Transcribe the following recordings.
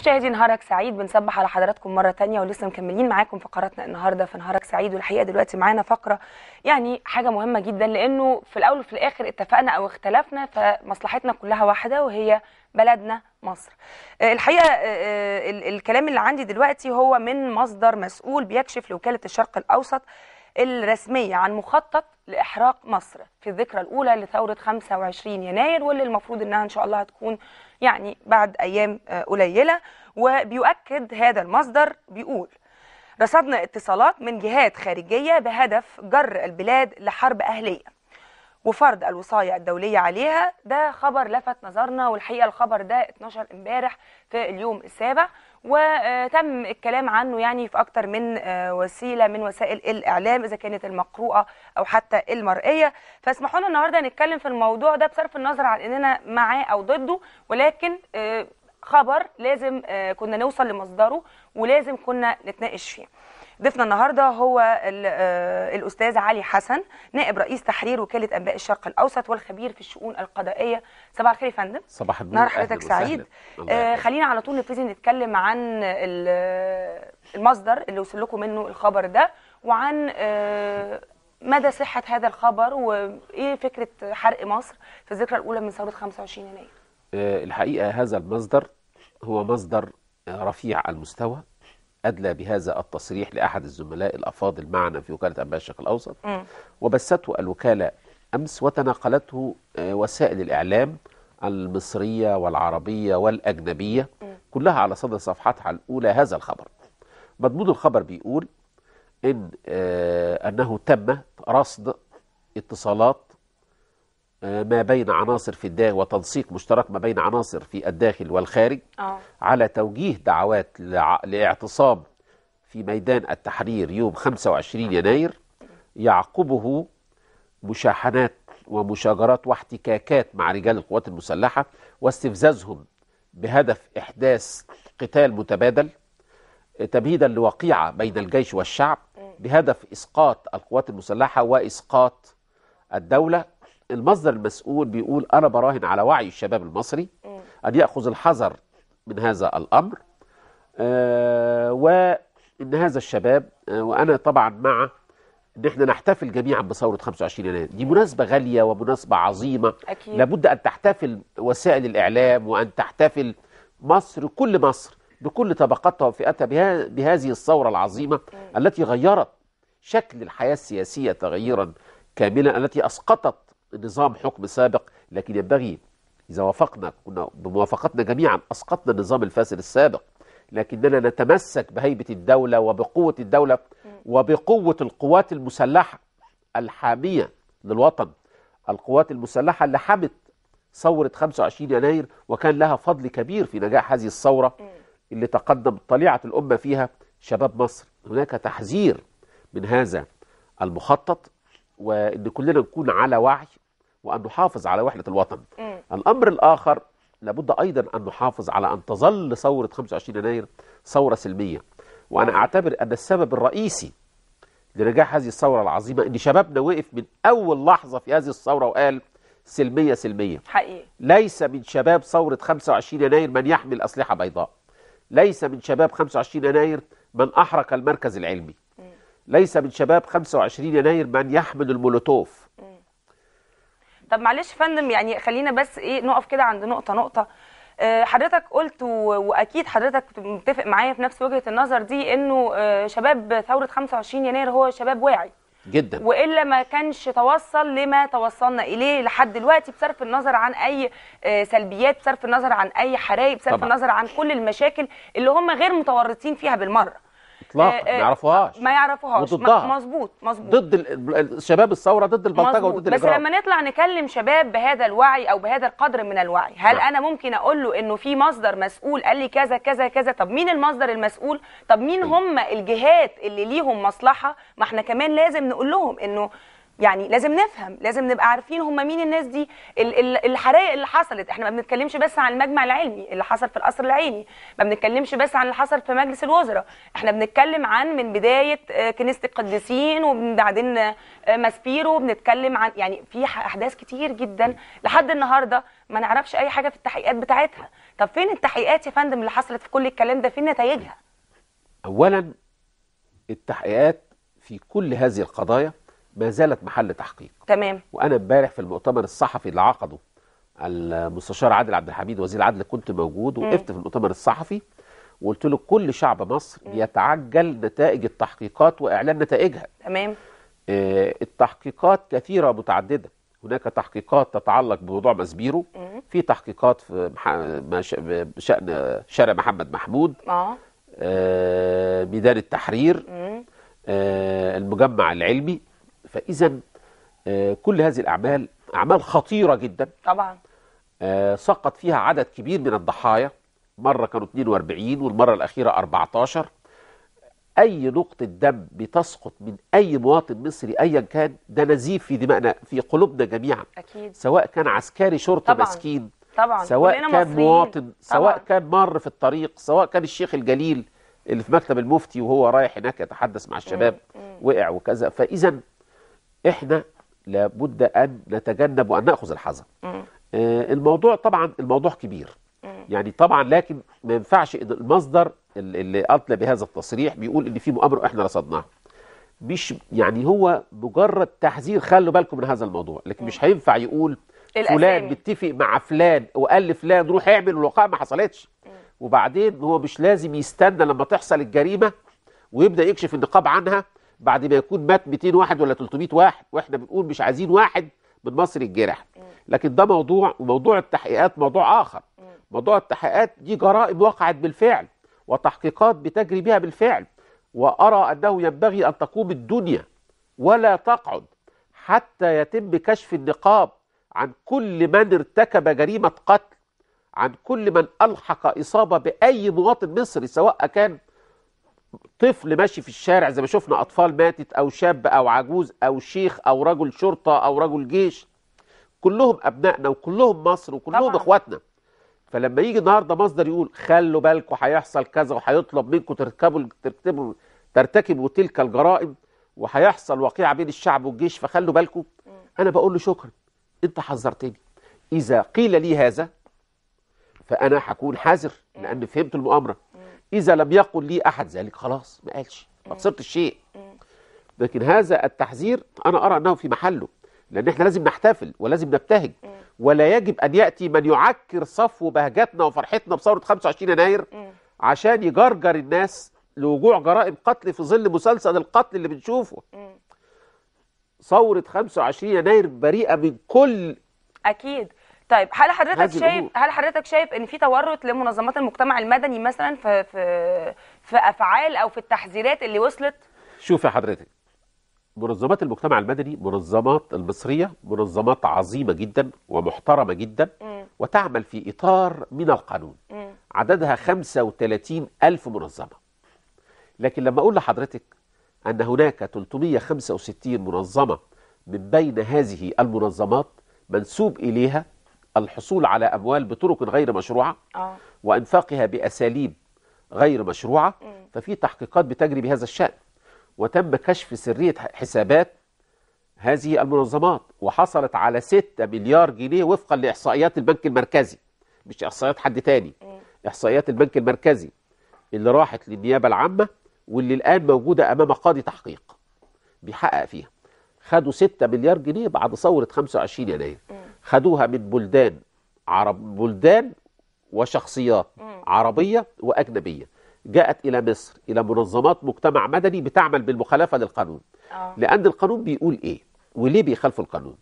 مشاهدي نهارك سعيد بنصبح على حضراتكم مره تانية ولسه مكملين معاكم فقراتنا النهارده في نهارك سعيد والحقيقه دلوقتي معانا فقره يعني حاجه مهمه جدا لانه في الاول وفي الاخر اتفقنا او اختلفنا فمصلحتنا كلها واحده وهي بلدنا مصر آه، الحقيقه آه، آه، الكلام اللي عندي دلوقتي هو من مصدر مسؤول بيكشف لوكاله الشرق الاوسط الرسميه عن مخطط لإحراق مصر في الذكرى الأولى لثورة 25 يناير واللي المفروض إنها إن شاء الله هتكون يعني بعد أيام آه، قليلة وبيؤكد هذا المصدر بيقول رصدنا اتصالات من جهات خارجية بهدف جر البلاد لحرب أهلية وفرض الوصاية الدولية عليها ده خبر لفت نظرنا والحقيقة الخبر ده اتنشر امبارح في اليوم السابع وتم الكلام عنه يعني في اكتر من آه، وسيله من وسائل الاعلام اذا كانت المقروءه او حتى المرئيه فاسمحوا لنا النهارده نتكلم في الموضوع ده بصرف النظر عن اننا معاه او ضده ولكن آه، خبر لازم آه، كنا نوصل لمصدره ولازم كنا نتناقش فيه ضيفنا النهارده هو آه، الاستاذ علي حسن نائب رئيس تحرير وكاله انباء الشرق الاوسط والخبير في الشؤون القضائيه صباح الخير يا فندم صباح النور نهار حضرتك سعيد آه خلينا على طول نبتدي نتكلم عن المصدر اللي وصل لكم منه الخبر ده وعن آه مدى صحه هذا الخبر وايه فكره حرق مصر في الذكرى الاولى من ثوره 25 يناير آه الحقيقه هذا المصدر هو مصدر رفيع المستوى أدلى بهذا التصريح لأحد الزملاء الأفاضل معنا في وكالة أنباء الشرق الأوسط م. وبثته الوكالة أمس وتناقلته آه، وسائل الإعلام المصرية والعربية والأجنبية م. كلها على صدر صفحتها الأولى هذا الخبر مضمون الخبر بيقول إن آه، أنه تم رصد اتصالات آه، ما بين عناصر في الداخل وتنسيق مشترك ما بين عناصر في الداخل والخارج أوه. على توجيه دعوات لاعتصام في ميدان التحرير يوم 25 يناير يعقبه مشاحنات ومشاجرات واحتكاكات مع رجال القوات المسلحة واستفزازهم بهدف إحداث قتال متبادل تمهيدا لوقيعة بين الجيش والشعب بهدف إسقاط القوات المسلحة وإسقاط الدولة المصدر المسؤول بيقول أنا براهن على وعي الشباب المصري أن يأخذ الحذر من هذا الأمر آه وإن هذا الشباب آه وأنا طبعا مع ان احنا نحتفل جميعا بثوره 25 يناير دي مناسبه غاليه ومناسبه عظيمه أكيد. لابد ان تحتفل وسائل الاعلام وان تحتفل مصر كل مصر بكل طبقاتها وفئاتها بها بهذه الثوره العظيمه م. التي غيرت شكل الحياه السياسيه تغييرا كاملا التي اسقطت نظام حكم سابق لكن ينبغي إذا وافقنا كنا بموافقتنا جميعا أسقطنا النظام الفاسد السابق لكننا نتمسك بهيبة الدولة وبقوة الدولة وبقوة القوات المسلحة الحامية للوطن القوات المسلحة اللي حمت ثورة 25 يناير وكان لها فضل كبير في نجاح هذه الثورة اللي تقدم طليعة الأمة فيها شباب مصر هناك تحذير من هذا المخطط وإن كلنا نكون على وعي وأن نحافظ على وحدة الوطن م. الأمر الآخر لابد أيضا أن نحافظ على أن تظل ثورة 25 يناير ثورة سلمية وأنا أعتبر أن السبب الرئيسي لنجاح هذه الثورة العظيمة أن شبابنا وقف من أول لحظة في هذه الثورة وقال سلمية سلمية حقيقي ليس من شباب ثورة 25 يناير من يحمل أسلحة بيضاء ليس من شباب 25 يناير من أحرق المركز العلمي م. ليس من شباب 25 يناير من يحمل المولوتوف م. طب معلش فندم يعني خلينا بس ايه نقف كده عند نقطه نقطه آه، حضرتك قلت واكيد حضرتك متفق معايا في نفس وجهه النظر دي انه آه، شباب ثوره 25 يناير هو شباب واعي جدا والا ما كانش توصل لما توصلنا اليه لحد دلوقتي بصرف النظر عن اي آه، سلبيات بصرف النظر عن اي حرايق بصرف طبعا. النظر عن كل المشاكل اللي هم غير متورطين فيها بالمره اطلاقا آه، آه، ما يعرفوهاش ما يعرفوهاش وضدها مظبوط مظبوط ضد شباب الثوره ضد البلطجه وضد الاجرام بس لما نطلع نكلم شباب بهذا الوعي او بهذا القدر من الوعي هل م. نعم. انا ممكن اقول له انه في مصدر مسؤول قال لي كذا كذا كذا طب مين المصدر المسؤول طب مين هم الجهات اللي ليهم مصلحه ما احنا كمان لازم نقول لهم انه يعني لازم نفهم لازم نبقى عارفين هم مين الناس دي الحرائق اللي حصلت احنا ما بنتكلمش بس عن المجمع العلمي اللي حصل في القصر العيني ما بنتكلمش بس عن اللي حصل في مجلس الوزراء احنا بنتكلم عن من بدايه آه، كنيسه القديسين وبعدين آه، ماسبيرو بنتكلم عن يعني في احداث كتير جدا لحد النهارده ما نعرفش اي حاجه في التحقيقات بتاعتها طب فين التحقيقات يا فندم اللي حصلت في كل الكلام ده فين نتائجها اولا التحقيقات في كل هذه القضايا ما زالت محل تحقيق تمام وانا امبارح في المؤتمر الصحفي اللي عقده المستشار عادل عبد الحميد وزير العدل كنت موجود وقفت في المؤتمر الصحفي وقلت له كل شعب مصر يتعجل بيتعجل نتائج التحقيقات واعلان نتائجها تمام آه التحقيقات كثيره متعدده هناك تحقيقات تتعلق بموضوع مزبيرو في تحقيقات في مح... بشان شارع محمد محمود آه, آه، ميدان التحرير آه المجمع العلمي فإذا آه، كل هذه الأعمال أعمال خطيرة جدا طبعا آه، سقط فيها عدد كبير من الضحايا مرة كانوا 42 والمرة الأخيرة 14 أي نقطة دم بتسقط من أي مواطن مصري أيا كان ده نزيف في دمائنا في قلوبنا جميعا أكيد. سواء كان عسكري شرطة طبعاً. مسكين طبعا سواء كان مصريين. مواطن طبعاً. سواء كان مر في الطريق سواء كان الشيخ الجليل اللي في مكتب المفتي وهو رايح هناك يتحدث مع الشباب مم. مم. وقع وكذا فإذا احنا لابد ان نتجنب وان ناخذ الحذر آه، الموضوع طبعا الموضوع كبير يعني طبعا لكن ما ينفعش ان المصدر اللي اطلع بهذا التصريح بيقول ان في مؤامره احنا رصدناها مش يعني هو مجرد تحذير خلوا بالكم من هذا الموضوع لكن مش هينفع يقول الأسامي. فلان متفق مع فلان وقال لفلان روح اعمل الوقائع ما حصلتش وبعدين هو مش لازم يستنى لما تحصل الجريمه ويبدا يكشف النقاب عنها بعد ما يكون مات 200 واحد ولا 300 واحد واحنا بنقول مش عايزين واحد من مصر الجرح لكن ده موضوع وموضوع التحقيقات موضوع اخر موضوع التحقيقات دي جرائم وقعت بالفعل وتحقيقات بتجري بها بالفعل وارى انه ينبغي ان تقوم الدنيا ولا تقعد حتى يتم كشف النقاب عن كل من ارتكب جريمه قتل عن كل من الحق اصابه باي مواطن مصري سواء كان طفل ماشي في الشارع زي ما شفنا أطفال ماتت أو شاب أو عجوز أو شيخ أو رجل شرطة أو رجل جيش كلهم أبنائنا وكلهم مصر وكلهم طبعا. إخواتنا فلما يجي النهارده مصدر يقول خلوا بالكم هيحصل كذا وهيطلب منكم تركبوا ترتكبوا ترتكبوا تلك الجرائم وهيحصل وقيعه بين الشعب والجيش فخلوا بالكم انا بقول له شكرا انت حذرتني اذا قيل لي هذا فانا هكون حذر لان فهمت المؤامره إذا لم يقل لي أحد ذلك خلاص ما قالش ما خسرت الشيء لكن هذا التحذير أنا أرى أنه في محله لأن إحنا لازم نحتفل ولازم نبتهج ولا يجب أن يأتي من يعكر صفو بهجتنا وفرحتنا بثورة 25 يناير عشان يجرجر الناس لوجوع جرائم قتل في ظل مسلسل القتل اللي بنشوفه ثورة 25 يناير بريئة من كل أكيد طيب هل حضرتك شايف هل حضرتك شايف ان في تورط لمنظمات المجتمع المدني مثلا في في في افعال او في التحذيرات اللي وصلت شوف يا حضرتك منظمات المجتمع المدني منظمات المصريه منظمات عظيمه جدا ومحترمه جدا م. وتعمل في اطار من القانون م. عددها 35 ألف منظمه لكن لما اقول لحضرتك ان هناك 365 منظمه من بين هذه المنظمات منسوب اليها الحصول على أموال بطرق غير مشروعة آه. وإنفاقها بأساليب غير مشروعة ففي تحقيقات بتجري بهذا الشأن وتم كشف سرية حسابات هذه المنظمات وحصلت على 6 مليار جنيه وفقا لإحصائيات البنك المركزي مش إحصائيات حد تاني إحصائيات البنك المركزي اللي راحت للنيابة العامة واللي الآن موجودة أمام قاضي تحقيق بيحقق فيها خدوا 6 مليار جنيه بعد ثورة 25 يناير خدوها من بلدان عرب بلدان وشخصيات عربية وأجنبية جاءت إلى مصر إلى منظمات مجتمع مدني بتعمل بالمخالفة للقانون أوه. لأن القانون بيقول إيه وليه بيخالفوا القانون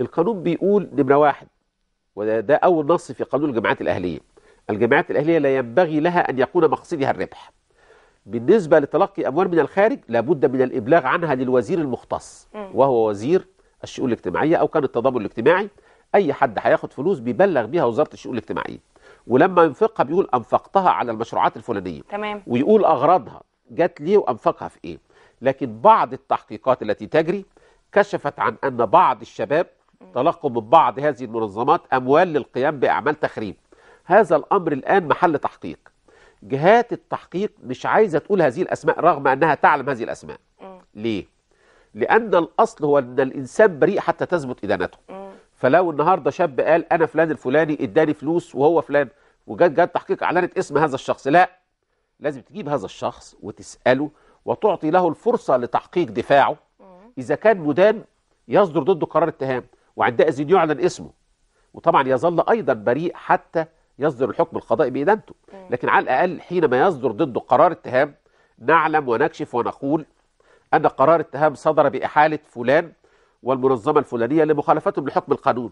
القانون بيقول نمرة واحد وده ده أول نص في قانون الجمعيات الأهلية الجمعيات الأهلية لا ينبغي لها أن يكون مقصدها الربح بالنسبة لتلقي أموال من الخارج لابد من الإبلاغ عنها للوزير المختص وهو وزير الشؤون الاجتماعية أو كان التضامن الاجتماعي اي حد هياخد فلوس بيبلغ بيها وزاره الشؤون الاجتماعيه ولما ينفقها بيقول انفقتها على المشروعات الفلانيه تمام ويقول اغراضها جت ليه وانفقها في ايه لكن بعض التحقيقات التي تجري كشفت عن ان بعض الشباب تلقوا من بعض هذه المنظمات اموال للقيام باعمال تخريب هذا الامر الان محل تحقيق جهات التحقيق مش عايزه تقول هذه الاسماء رغم انها تعلم هذه الاسماء م. ليه لان الاصل هو ان الانسان بريء حتى تثبت ادانته م. فلو النهارده شاب قال انا فلان الفلاني اداني فلوس وهو فلان وجت جت تحقيق اعلنت اسم هذا الشخص لا لازم تجيب هذا الشخص وتساله وتعطي له الفرصه لتحقيق دفاعه اذا كان مدان يصدر ضده قرار اتهام وعندئذ يعلن اسمه وطبعا يظل ايضا بريء حتى يصدر الحكم القضائي بإدانته لكن على الأقل حينما يصدر ضده قرار اتهام نعلم ونكشف ونقول أن قرار اتهام صدر بإحالة فلان والمنظمه الفلانيه لمخالفتهم لحكم القانون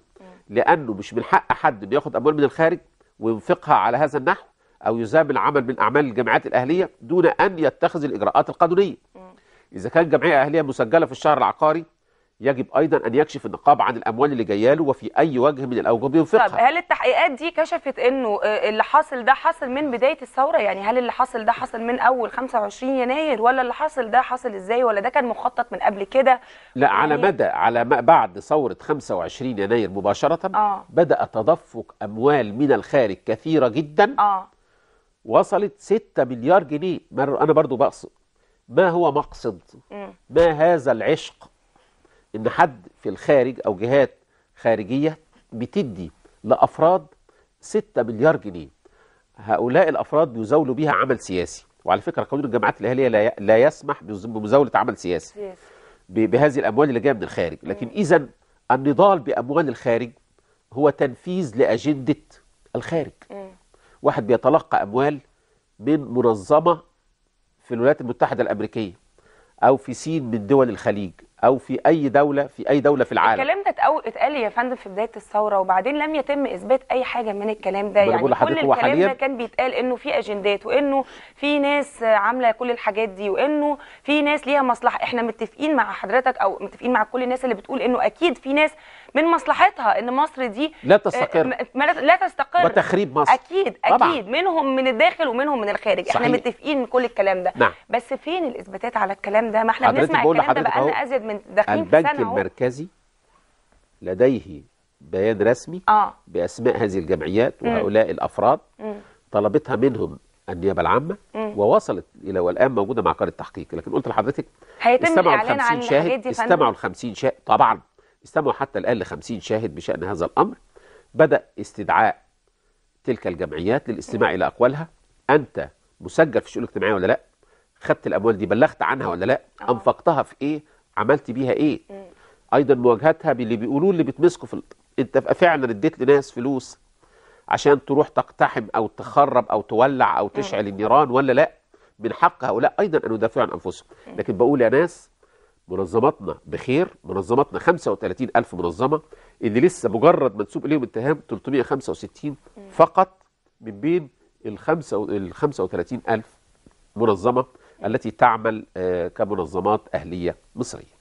لانه مش من حق حد انه ياخد اموال من الخارج وينفقها على هذا النحو او يزام العمل من اعمال الجمعيات الاهليه دون ان يتخذ الاجراءات القانونيه اذا كان جمعيه اهليه مسجله في الشهر العقاري يجب ايضا ان يكشف النقاب عن الاموال اللي جايه له وفي اي وجه من الاوجه بينفقها طب هل التحقيقات دي كشفت انه آه، اللي حاصل ده حصل من بدايه الثوره يعني هل اللي حاصل ده حصل من اول 25 يناير ولا اللي حاصل ده حصل ازاي ولا ده كان مخطط من قبل كده لا على يعني مدى على ما بعد ثوره 25 يناير مباشره آه. بدا تدفق اموال من الخارج كثيره جدا آه. وصلت 6 مليار جنيه انا برضو بقصد ما هو مقصد ما هذا العشق ان حد في الخارج او جهات خارجية بتدي لأفراد 6 مليار جنيه هؤلاء الأفراد يزاولوا بيها عمل سياسي وعلى فكرة قانون الجماعات الأهلية لا يسمح بمزاولة عمل سياسي بهذه الأموال اللي جاية من الخارج لكن إذا النضال بأموال الخارج هو تنفيذ لأجندة الخارج واحد بيتلقى أموال من منظمة في الولايات المتحدة الأمريكية أو في سين من دول الخليج او في اي دوله في اي دوله في العالم الكلام أو اتقال يا فندم في بدايه الثوره وبعدين لم يتم اثبات اي حاجه من الكلام ده يعني كل الكلام ده كان بيتقال انه في اجندات وانه في ناس عامله كل الحاجات دي وانه في ناس ليها مصلحه احنا متفقين مع حضرتك او متفقين مع كل الناس اللي بتقول انه اكيد في ناس من مصلحتها ان مصر دي لا آه، تستقر لا تستقر وتخريب مصر اكيد اكيد طبعا. منهم من الداخل ومنهم من الخارج صحيح. احنا متفقين من كل الكلام ده نعم. بس فين الاثباتات على الكلام ده ما احنا بنسمع الكلام ده بقالنا ازيد من داخلين في سنه البنك المركزي لديه بيان رسمي آه. بأسماء هذه الجمعيات وهؤلاء م. الأفراد م. طلبتها منهم النيابة العامة م. ووصلت إلى والآن موجودة مع قارة التحقيق لكن قلت لحضرتك هيتم استمعوا ال 50 شاهد استمعوا ال 50 شاهد طبعا استمعوا حتى الآن ل 50 شاهد بشأن هذا الأمر بدأ استدعاء تلك الجمعيات للاستماع م. إلى أقوالها أنت مسجل في الشؤون الاجتماعية ولا لا خدت الأموال دي بلغت عنها ولا لا آه. أنفقتها في إيه عملت بيها إيه م. ايضا مواجهتها باللي بيقولوا اللي بتمسكوا في انت فعلا اديت لناس فلوس عشان تروح تقتحم او تخرب او تولع او تشعل النيران ولا لا من حق هؤلاء ايضا ان يدافعوا عن انفسهم لكن بقول يا ناس منظماتنا بخير منظماتنا 35 ألف منظمة اللي لسه مجرد منسوب إليهم اتهام 365 فقط من بين ال 35 ألف منظمة التي تعمل آه، كمنظمات أهلية مصرية